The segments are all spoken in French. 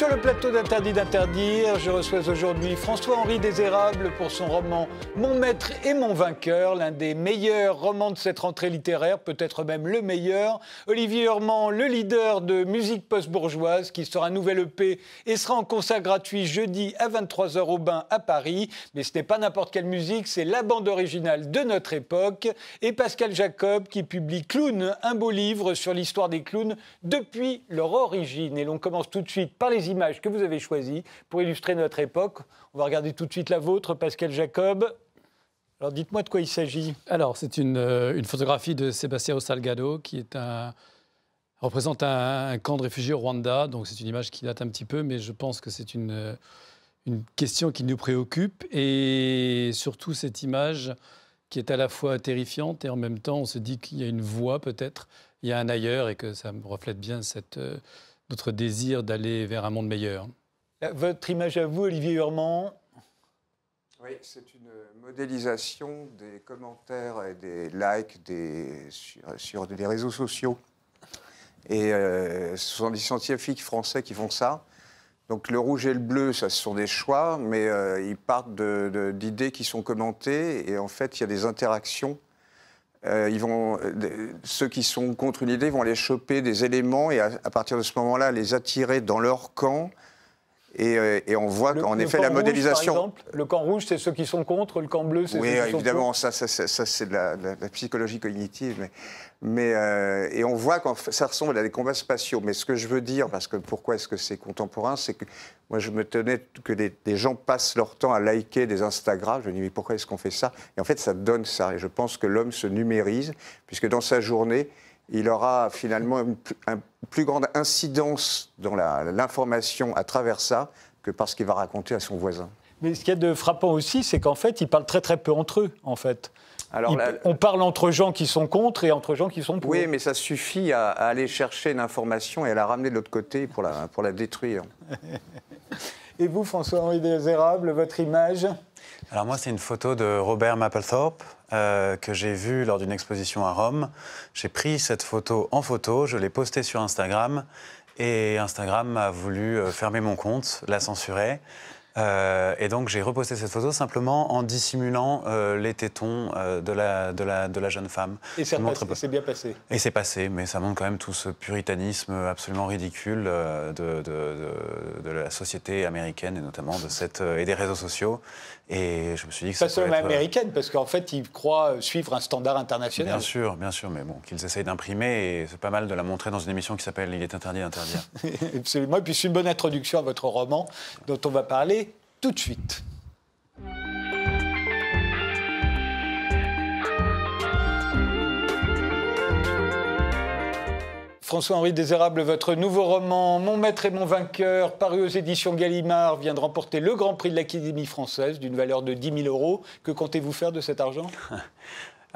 sur le plateau d'Interdit d'interdire, je reçois aujourd'hui François-Henri Désérable pour son roman Mon maître et mon vainqueur, l'un des meilleurs romans de cette rentrée littéraire, peut-être même le meilleur. Olivier Ormand, le leader de musique post-bourgeoise, qui sera nouvel EP et sera en concert gratuit jeudi à 23h au Bain à Paris. Mais ce n'est pas n'importe quelle musique, c'est la bande originale de notre époque. Et Pascal Jacob qui publie Clown, un beau livre sur l'histoire des clowns depuis leur origine. Et l'on commence tout de suite par les que vous avez choisies pour illustrer notre époque. On va regarder tout de suite la vôtre, Pascal Jacob. Alors dites-moi de quoi il s'agit. Alors c'est une, euh, photographie de Sébastien Osalgado qui est un, représente un, camp de réfugiés au Rwanda. Donc c'est une image qui date un petit peu, mais je pense que c'est une, euh, une question qui nous préoccupe. Et surtout cette image qui est à la fois terrifiante et en même temps on se dit qu'il y a une voix, peut-être, il y a un ailleurs et que ça reflète bien cette, euh, notre désir d'aller vers un monde meilleur. Votre image à vous, Olivier Hurman Oui, c'est une modélisation des commentaires et des likes des, sur, des réseaux sociaux. Et ce sont des scientifiques français qui font ça. Donc le rouge et le bleu, ça ce sont des choix, mais euh, ils partent d'idées qui sont commentées et en fait il y a des interactions euh, ils vont, euh, ceux qui sont contre une idée vont aller choper des éléments et à partir de ce moment-là les attirer dans leur camp euh, et, on voit qu'en effet la modélisation. par exemple, le camp rouge, c'est ceux qui sont contre, le camp bleu, c'est ceux qui sont contre. Oui, évidemment, ça, ça, ça, c'est de la, psychologie cognitive. Mais, mais euh, et on voit que ça ressemble à des combats spatiaux. Mais ce que je veux dire, parce que pourquoi est-ce que c'est contemporain, c'est que moi je me tenais que des, des, gens passent leur temps à liker des Instagram. Je me dis mais pourquoi est-ce qu'on fait ça Et en fait, ça donne ça. Et je pense que l'homme se numérise, puisque dans sa journée, il aura finalement une, plus grande incidence dans l'information à travers ça que parce qu'il va raconter à son voisin. Mais ce qu'il y a de frappant aussi, c'est qu'en fait, ils parlent très très peu entre eux, en fait. On parle entre gens qui sont contre et entre gens qui sont pour. Oui, mais ça suffit à, aller chercher une information et à la ramener de l'autre côté pour la, pour la détruire. et vous, François-Henri Désérable, votre image Alors moi, c'est une photo de Robert Mapplethorpe, euh, que j'ai vu lors d'une exposition à Rome. J'ai pris cette photo en photo, je l'ai postée sur Instagram et Instagram a voulu euh, fermer mon compte, la censurer. Euh, et donc j'ai reposté cette photo simplement en dissimulant euh, les tétons euh, de, la, de, la, de, la, jeune femme. Et c'est bien passé. Et c'est passé, mais ça montre quand même tout ce puritanisme absolument ridicule de, la société américaine et notamment de cette, et des réseaux sociaux. Et je me suis dit que ça. Pas seulement américaine, parce qu'en fait ils croient suivre un standard international. Bien sûr, bien sûr, mais bon, qu'ils essayent d'imprimer et c'est pas mal de la montrer dans une émission qui s'appelle Il est interdit d'interdire. Absolument. Et puis c'est une bonne introduction à votre roman dont on va parler tout de suite. François-Henri Désérable, votre nouveau roman Mon maître et mon vainqueur, paru aux éditions Gallimard, vient de remporter le Grand Prix de l'Académie française d'une valeur de 10 000 euros. Que comptez-vous faire de cet argent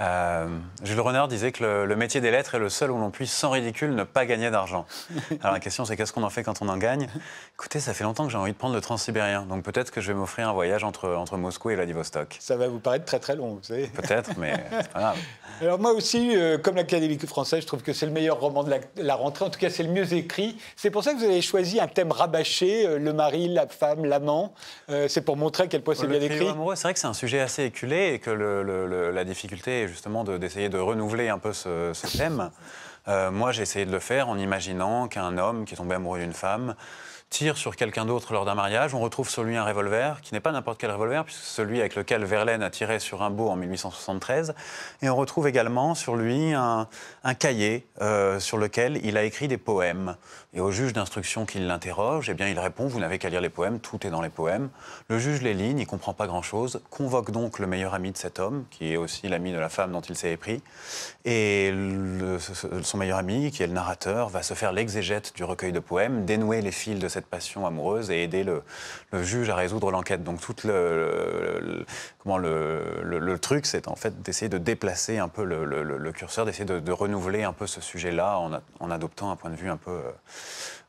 Euh, Jules Renard disait que le, métier des lettres est le seul où l'on puisse sans ridicule ne pas gagner d'argent. Alors la question c'est qu'est-ce qu'on en fait quand on en gagne Écoutez, ça fait longtemps que j'ai envie de prendre le transsibérien, donc peut-être que je vais m'offrir un voyage entre, entre Moscou et Vladivostok. Ça va vous paraître très très long, vous savez. Peut-être, mais c'est pas grave. Alors moi aussi, euh, comme l'Académie française, je trouve que c'est le meilleur roman de la, rentrée. En tout cas, c'est le mieux écrit. C'est pour ça que vous avez choisi un thème rabâché, euh, le mari, la femme, l'amant. Euh, c'est pour montrer à quel point c'est bien écrit. C'est vrai que c'est un sujet assez éculé et que la difficulté est justement d'essayer de, renouveler un peu ce, ce thème. moi, j'ai essayé de le faire en imaginant qu'un homme qui est tombé amoureux d'une femme tire sur quelqu'un d'autre lors d'un mariage. On retrouve sur lui un revolver, qui n'est pas n'importe quel revolver, puisque c'est celui avec lequel Verlaine a tiré sur un beau en 1873. Et on retrouve également sur lui un, un cahier euh, sur lequel il a écrit des poèmes. Et au juge d'instruction qui l'interroge, eh bien, il répond Vous n'avez qu'à lire les poèmes, tout est dans les poèmes. Le juge les lit, n'y comprend pas grand-chose, convoque donc le meilleur ami de cet homme, qui est aussi l'ami de la femme dont il s'est épris. Et son meilleur ami, qui est le narrateur, va se faire l'exégète du recueil de poèmes, dénouer les fils de cette passion amoureuse et aider le, juge à résoudre l'enquête. Donc tout le, comment le, le truc, c'est en fait d'essayer de déplacer un peu le, curseur, d'essayer de, renouveler un peu ce sujet-là en, en, adoptant un point de vue un peu euh,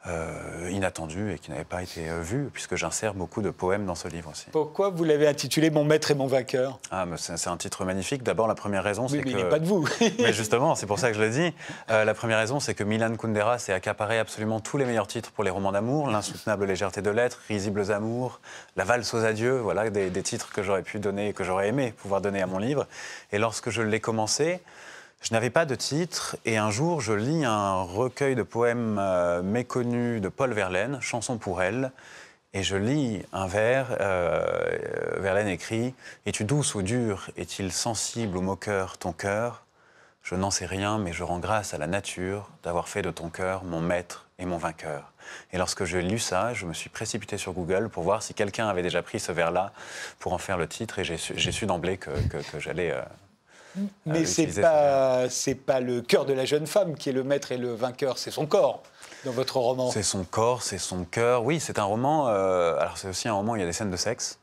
euh, inattendu et qui n'avait pas été euh, vu, puisque j'insère beaucoup de poèmes dans ce livre aussi. Pourquoi vous l'avez intitulé Mon maître et mon vainqueur ah, C'est un titre magnifique. D'abord, la première raison, c'est que. Mais il n'est pas de vous Mais justement, c'est pour ça que je le dis. Euh, la première raison, c'est que Milan Kundera s'est accaparé absolument tous les meilleurs titres pour les romans d'amour L'insoutenable légèreté de l'être, Risibles amours, La valse aux adieux, voilà des titres que j'aurais pu donner et que j'aurais aimé pouvoir donner à mon livre. Et lorsque je l'ai commencé, je n'avais pas de titre et un jour je lis un recueil de poèmes euh, méconnus de Paul Verlaine, Chanson pour elle, et je lis un vers, euh, euh, Verlaine écrit Es-tu douce ou dure Est-il sensible ou moqueur ton cœur Je n'en sais rien, mais je rends grâce à la nature d'avoir fait de ton cœur mon maître et mon vainqueur. Et lorsque j'ai lu ça, je me suis précipité sur Google pour voir si quelqu'un avait déjà pris ce vers-là pour en faire le titre, et j'ai su, d'emblée que, j'allais. Ah Mais c'est pas, pas le cœur de la jeune femme qui est le maître et le vainqueur, c'est son corps dans votre roman. C'est son corps, c'est son cœur. Oui, c'est un roman. Euh, alors c'est aussi un roman. Où il y a des scènes de sexe.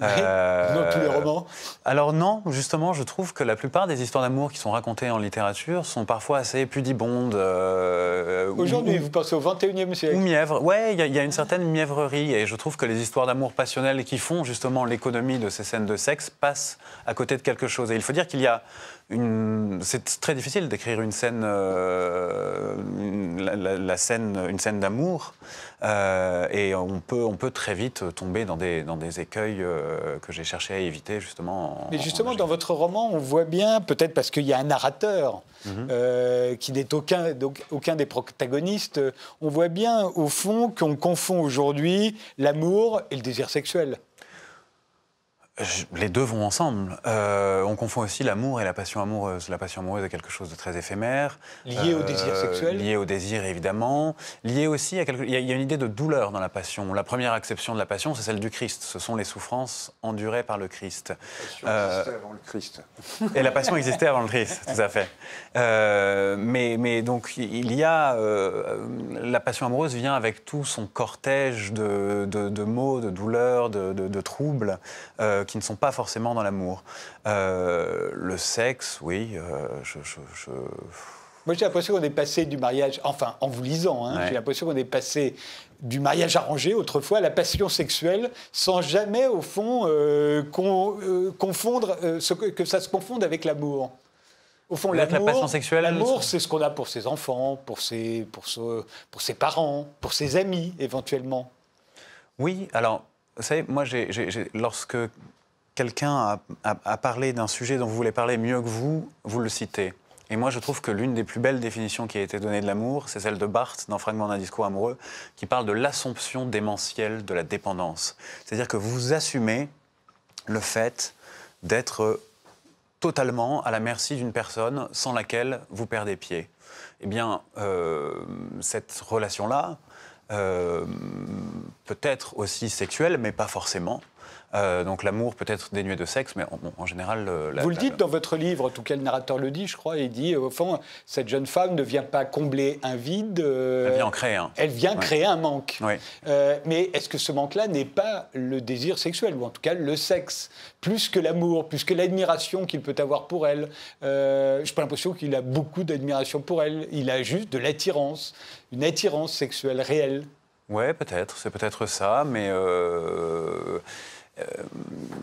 Euh, tous les romans Alors non, justement, je trouve que la plupart des histoires d'amour qui sont racontées en littérature sont parfois assez pudibondes. Euh, Aujourd'hui, vous pensez au 21e siècle Ou mièvre. Ouais, il y, a une certaine mièvrerie. Et je trouve que les histoires d'amour passionnelles qui font justement l'économie de ces scènes de sexe passent à côté de quelque chose. Et il faut dire qu'il y a une... C'est très difficile d'écrire une scène, euh, une scène d'amour. Euh, et on peut, très vite tomber dans des, écueils euh, que j'ai cherché à éviter, justement. Mais justement, dans votre roman, on voit bien, peut-être parce qu'il y a un narrateur mhm. euh, qui n'est aucun des protagonistes, on voit bien, au fond, qu'on confond aujourd'hui l'amour et le désir sexuel les deux vont ensemble. Euh, on confond aussi l'amour et la passion amoureuse. La passion amoureuse est quelque chose de très éphémère. Lié au euh, désir sexuel Lié au désir, évidemment. Lié aussi à quelque... Il y, a une idée de douleur dans la passion. La première acception de la passion, c'est celle du Christ. Ce sont les souffrances endurées par le Christ. La euh, avant le Christ. Et la passion existait avant le Christ, tout à fait. Mais, donc, il y a... la passion amoureuse vient avec tout son cortège de, maux, de de douleurs, de troubles qui ne sont pas forcément dans l'amour. Euh, le sexe, oui, euh, je... Moi, j'ai l'impression qu'on est passé du mariage, enfin, en vous lisant, hein, j'ai l'impression qu'on est passé du mariage arrangé autrefois à la passion sexuelle, sans jamais, au fond, euh, confondre, ce, que ça se confonde avec l'amour. Au fond, l'amour, l'amour, c'est ce qu'on a pour ses enfants, pour ses, pour, ce, pour ses parents, pour ses amis, éventuellement. Oui, alors, vous savez, moi, lorsque quelqu'un a, parlé d'un sujet dont vous voulez parler mieux que vous, vous le citez. Et moi, je trouve que l'une des plus belles définitions qui a été donnée de l'amour, c'est celle de Barthes dans Fragment d'un discours amoureux, qui parle de l'assomption démentielle de la dépendance. C'est-à-dire que vous assumez le fait d'être totalement à la merci d'une personne sans laquelle vous perdez pied. Eh bien, euh, cette relation-là, euh, peut-être aussi sexuelle, mais pas forcément, euh, donc l'amour peut être dénué de sexe, mais en, général... Euh, Vous le dites dans votre livre, en tout cas le narrateur le dit, je crois, il dit, euh, au fond, cette jeune femme ne vient pas combler un vide. elle vient en créer un. Elle vient créer un manque. mais est-ce que ce manque-là n'est pas le désir sexuel, ou en tout cas le sexe, plus que l'amour, plus que l'admiration qu'il peut avoir pour elle J'ai pas l'impression qu'il a beaucoup d'admiration pour elle, il a juste de l'attirance, une attirance sexuelle réelle. Ouais, peut-être, c'est peut-être ça, mais... Euh,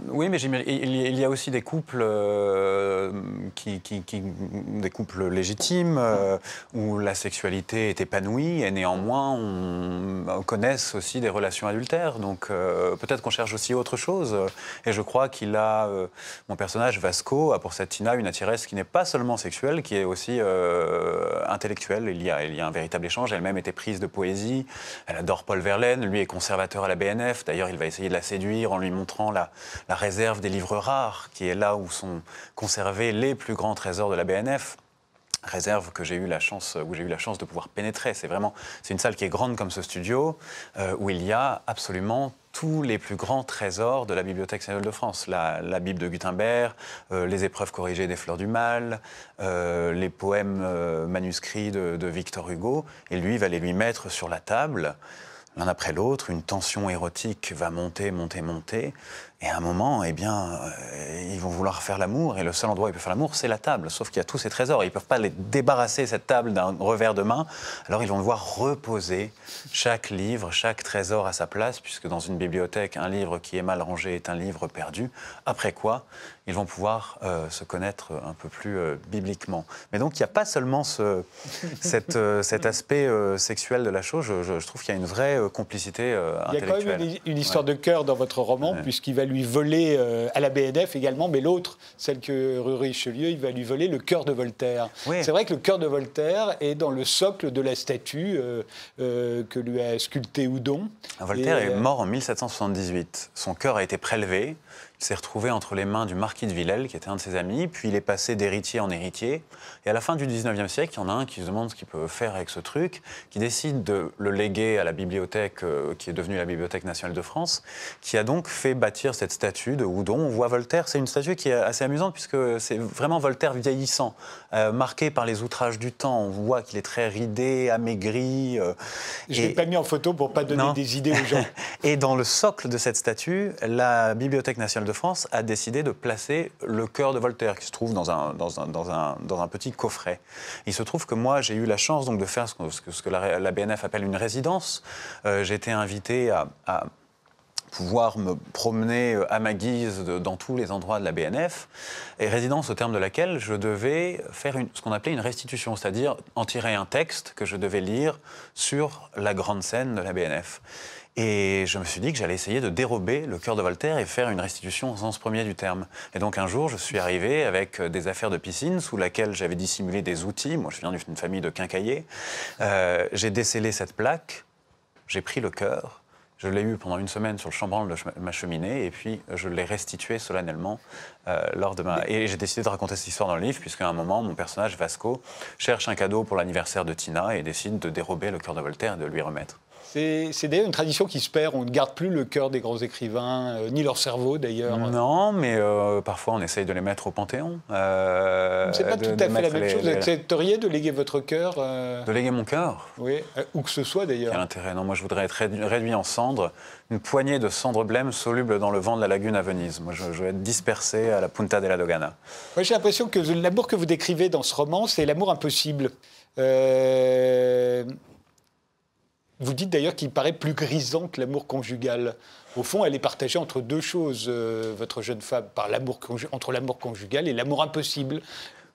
oui, mais il y a aussi des couples, euh, qui, des couples légitimes euh, où la sexualité est épanouie et néanmoins on, on connaisse aussi des relations adultères. Donc peut-être qu'on cherche aussi autre chose. Et je crois qu'il a, mon personnage Vasco a pour cette Tina une attirance qui n'est pas seulement sexuelle, qui est aussi intellectuelle. Il y, a, il y a un véritable échange. Elle-même était prise de poésie. Elle adore Paul Verlaine. Lui est conservateur à la BNF. D'ailleurs, il va essayer de la séduire en lui montrant montrant la, réserve des livres rares, qui est là où sont conservés les plus grands trésors de la BNF réserve que j'ai eu la chance où j'ai eu la chance de pouvoir pénétrer. C'est vraiment c'est une salle qui est grande comme ce studio euh, où il y a absolument tous les plus grands trésors de la Bibliothèque nationale de France. La, Bible de Gutenberg, euh, les épreuves corrigées des fleurs du mal, euh, les poèmes manuscrits de, Victor Hugo. Et lui, il va les lui mettre sur la table l'un après l'autre, une tension érotique va monter, monter, monter, et à un moment, eh bien, euh, ils vont vouloir faire l'amour, et le seul endroit où ils peuvent faire l'amour, c'est la table, sauf qu'il y a tous ces trésors, ils ne peuvent pas les débarrasser, cette table, d'un revers de main, alors ils vont devoir reposer chaque livre, chaque trésor à sa place, puisque dans une bibliothèque, un livre qui est mal rangé est un livre perdu, après quoi, ils vont pouvoir euh, se connaître un peu plus euh, bibliquement. Mais donc, il n'y a pas seulement ce, cet aspect sexuel de la chose, je trouve qu'il y a une vraie euh, complicité intellectuelle. Il y a quand même une, histoire de cœur dans votre roman, puisqu'il va lui voler euh, à la BNF également, mais l'autre, celle que rue Richelieu, il va lui voler le cœur de Voltaire. C'est vrai que le cœur de Voltaire est dans le socle de la statue euh, que lui a sculpté Houdon. Ah, Voltaire est mort en 1778. Son cœur a été prélevé s'est retrouvé entre les mains du marquis de Villèle, qui était un de ses amis, puis il est passé d'héritier en héritier. Et à la fin du 19e siècle, il y en a un qui se demande ce qu'il peut faire avec ce truc, qui décide de le léguer à la bibliothèque euh, qui est devenue la Bibliothèque nationale de France, qui a donc fait bâtir cette statue de Houdon. On voit Voltaire, c'est une statue qui est assez amusante puisque c'est vraiment Voltaire vieillissant, euh, marqué par les outrages du temps. On voit qu'il est très ridé, amaigri. Euh, Je ne l'ai pas mis en photo pour pas donner des idées aux gens. et dans le socle de cette statue, la Bibliothèque nationale de France a décidé de placer le cœur de Voltaire, qui se trouve dans un, dans un, petit coffret. Il se trouve que moi, j'ai eu la chance donc, de faire ce que, ce que la, BNF appelle une résidence. Euh, j'ai été invité à, pouvoir me promener euh, à ma guise dans tous les endroits de la BNF, et résidence au terme de laquelle je devais faire ce qu'on appelait une restitution, c'est-à-dire en tirer un texte que je devais lire sur la grande scène de la BNF. Et je me suis dit que j'allais essayer de dérober le cœur de Voltaire et faire une restitution au sens premier du terme. Et donc un jour, je suis arrivé avec euh, des affaires de piscine sous laquelle j'avais dissimulé des outils. Moi, je viens d'une famille de quincailliers. Euh, j'ai décelé cette plaque, j'ai pris le cœur, je l'ai eu pendant une semaine sur le chambranle de ma cheminée et puis je l'ai restitué solennellement euh, lors de ma. Et j'ai décidé de raconter cette histoire dans le livre, puisqu'à un moment, mon personnage Vasco cherche un cadeau pour l'anniversaire de Tina et décide de dérober le cœur de Voltaire et de lui remettre. C'est d'ailleurs une tradition qui se perd. On ne garde plus le cœur des grands écrivains, euh, ni leur cerveau d'ailleurs. Non, mais euh, parfois on essaye de les mettre au Panthéon. Euh, c'est pas tout à fait la même chose. Vous accepteriez de léguer votre cœur euh, De léguer mon cœur Oui, ou que ce soit d'ailleurs. Quel intérêt Non, moi je voudrais être réduit, en cendres, une poignée de cendres blêmes solubles dans le vent de la lagune à Venise. Moi je, je être dispersé à la Punta della Dogana. Moi j'ai l'impression que l'amour que vous décrivez dans ce roman, c'est l'amour impossible. Vous dites d'ailleurs qu'il paraît plus grisant que l'amour conjugal. Au fond, elle est partagée entre deux choses, euh, votre jeune femme, par l'amour entre l'amour conjugal et l'amour impossible.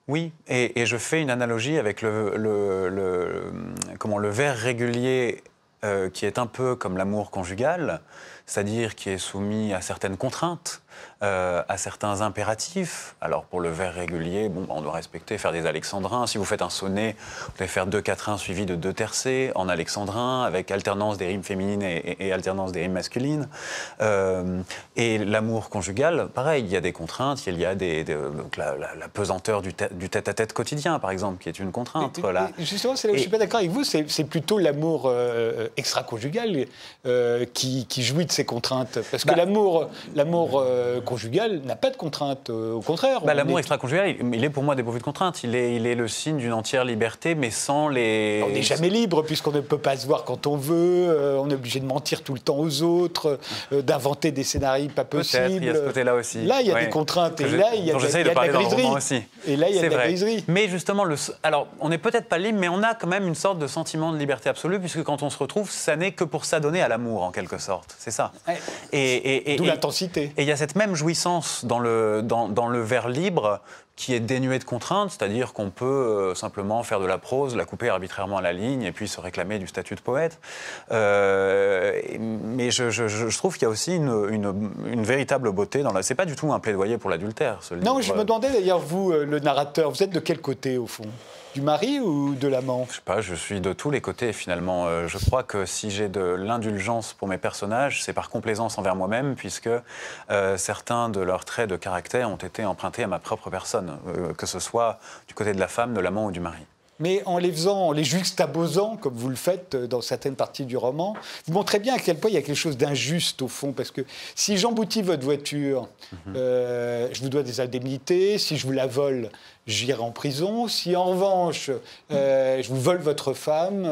Oui, et, je fais une analogie avec le, comment, le verre régulier euh, qui est un peu comme l'amour conjugal, c'est-à-dire qui est soumis à certaines contraintes, euh, à certains impératifs. Alors pour le vers régulier, bon, bah, on doit respecter, faire des alexandrins. Si vous faites un sonnet, vous devez faire deux quatrains suivis de deux tercets en alexandrin, avec alternance des rimes féminines et, alternance des rimes masculines. Euh, et l'amour conjugal, pareil, il y a des contraintes, il y a des, la, pesanteur du tête-à-tête quotidien, par exemple, qui est une contrainte. justement, c'est là où je suis pas d'accord avec vous, c'est plutôt l'amour euh, extra-conjugal qui, jouit de ces contraintes. Parce que bah l'amour l'amour euh, conjugal n'a pas de contrainte. Euh, au contraire. Bah, l'amour extra-conjugal, il, est pour moi dépourvu de contraintes, Il est, il est le signe d'une entière liberté, mais sans les. On n'est jamais libre, puisqu'on ne peut pas se voir quand on veut, euh, on est obligé de mentir tout le temps aux autres, d'inventer des scénarios pas possibles. Il y a ce côté-là aussi. Là, il y a des contraintes, et, là, il y a de, Et là, il y a des Mais justement, le... alors, on n'est peut-être pas libre, mais on a quand même une sorte de sentiment de liberté absolue, puisque quand on se retrouve, ça n'est que pour s'adonner à l'amour, en quelque sorte. C'est ça. Et, et, et, D'où l'intensité. Et il cette même jouissance dans le, dans, le vers libre qui est dénué de contraintes, c'est-à-dire qu'on peut euh, simplement faire de la prose, la couper arbitrairement à la ligne et puis se réclamer du statut de poète. Euh, mais je, trouve qu'il y a aussi une, une, véritable beauté dans la. C'est pas du tout un plaidoyer pour l'adultère. non, livre. je me demandais d'ailleurs vous, euh, le narrateur, vous êtes de quel côté au fond du mari ou de l'amant Je sais pas, je suis de tous les côtés finalement. Euh, je crois que si j'ai de l'indulgence pour mes personnages, c'est par complaisance envers moi-même, puisque euh, certains de leurs traits de caractère ont été empruntés à ma propre personne, euh, que ce soit du côté de la femme, de l'amant ou du mari mais en les faisant, les juxtaposant, comme vous le faites euh, dans certaines parties du roman, vous montrez bien à quel point il y a quelque chose d'injuste au fond, parce que si j'emboutis votre voiture, mhm. euh, je vous dois des indemnités, si je vous la vole, j'irai en prison, si en revanche, euh, je vous vole votre femme,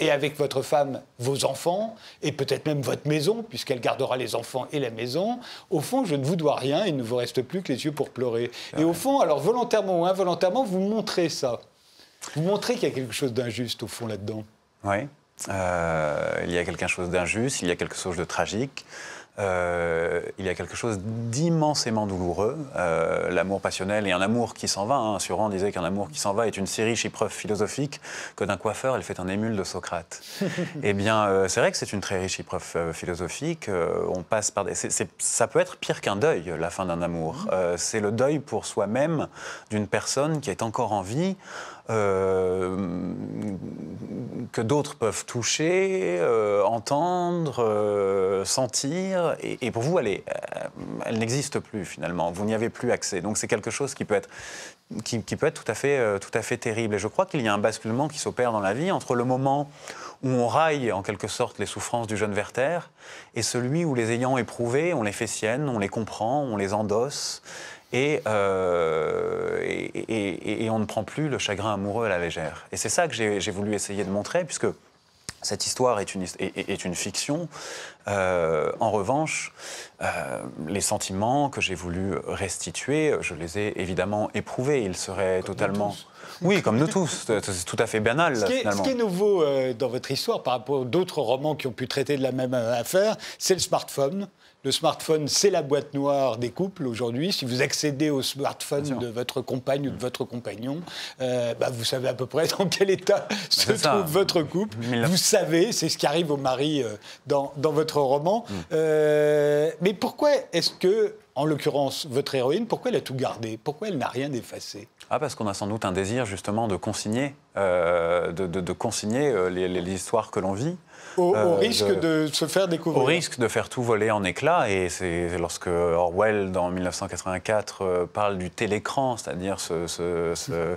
et avec votre femme, vos enfants, et peut-être même votre maison, puisqu'elle gardera les enfants et la maison, au fond, je ne vous dois rien, il ne vous reste plus que les yeux pour pleurer. Ah et au fond, alors volontairement ou involontairement, vous montrez ça. Vous montrez qu'il y a quelque chose d'injuste au fond là-dedans. Oui. Euh, il y a quelque chose d'injuste, il y a quelque chose de tragique, euh, il y a quelque chose d'immensément douloureux. Euh, l'amour passionnel et un amour qui s'en va. Hein. Suran disait qu'un amour qui s'en va est une si riche épreuve philosophique que d'un coiffeur, elle fait un émule de Socrate. eh bien, c'est vrai que c'est une très riche épreuve philosophique. on passe par Ça peut être pire qu'un deuil, la fin d'un amour. Mm. c'est le deuil pour soi-même d'une personne qui est encore en vie. Euh, que d'autres peuvent toucher, euh, entendre, euh, sentir, et, pour vous, elle, elle n'existe plus finalement. Vous n'y avez plus accès. Donc c'est quelque chose qui peut être tout à, fait, tout à fait terrible. Et je crois qu'il y a un basculement qui s'opère dans la vie entre le moment où on raille en quelque sorte les souffrances du jeune Werther et celui où les ayant éprouvées, on les fait siennes, on les comprend, on les endosse euh, et, on ne prend plus le chagrin amoureux à la légère. Et c'est ça que j'ai voulu essayer de montrer, puisque cette histoire est une, est, une fiction. Euh, en revanche, euh, les sentiments que j'ai voulu restituer, je les ai évidemment éprouvés. Ils seraient totalement... Oui, comme nous tous. C'est tout à fait banal. Ce qui est, finalement. Ce qui est nouveau dans votre histoire par rapport à d'autres romans qui ont pu traiter de la même affaire, c'est le smartphone. Le smartphone, c'est la boîte noire des couples aujourd'hui. Si vous accédez au smartphone de votre compagne ou de mm. votre compagnon, euh, bah, vous savez à peu près dans quel état se trouve votre couple. Vous savez, c'est ce qui arrive au mari euh, dans, dans, votre roman. Mm. Euh, mais pourquoi est-ce que, en l'occurrence, votre héroïne, pourquoi elle a tout gardé Pourquoi elle n'a rien effacé ah, parce qu'on a sans doute un désir justement de consigner, de, consigner les histoires que l'on vit, au, euh, risque de, se faire découvrir. Au risque de faire tout voler en éclats. Et c'est lorsque Orwell, dans 1984, euh, parle du télécran, c'est-à-dire ce, euh,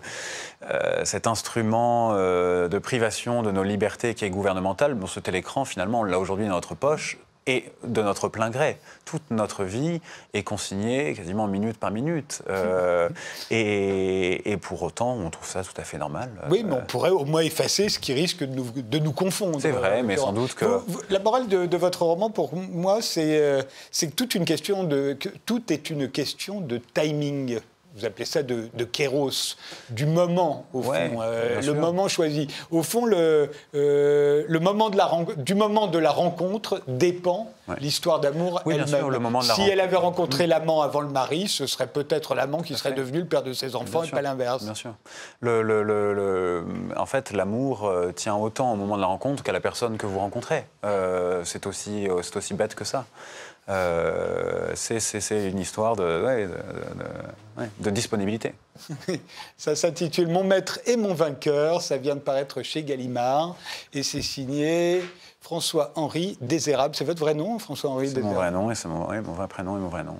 cet instrument de privation de nos libertés qui est gouvernemental, bon, ce télécran, finalement, on l'a aujourd'hui dans notre poche et de notre plein gré. Toute notre vie est consignée quasiment minute par minute. Euh, et, pour autant, on trouve ça tout à fait normal. Euh. Oui, mais on pourrait au moins effacer ce qui risque de nous, confondre. C'est vrai, mais sans doute que... la morale de, votre roman, pour moi, euh, c'est toute une question de... Que, tout est une question de timing vous appelez ça de, kéros, du moment, au fond, euh, le moment choisi. Au fond, le, euh, le moment de la, du moment de la rencontre dépend l'histoire d'amour oui, elle-même. Si elle avait rencontré mm. l'amant avant le mari, ce serait peut-être l'amant qui serait devenu le père de ses enfants et pas l'inverse. Bien sûr. Le, en fait, l'amour euh, tient autant au moment de la rencontre qu'à la personne que vous rencontrez. c'est aussi, aussi bête que ça. Euh, c'est une histoire de, de, disponibilité. ça s'intitule Mon maître et mon vainqueur. Ça vient de paraître chez Gallimard et c'est signé François-Henri Désérable. C'est votre vrai nom, François-Henri Désérable C'est mon vrai nom et mon, vrai prénom et mon vrai nom.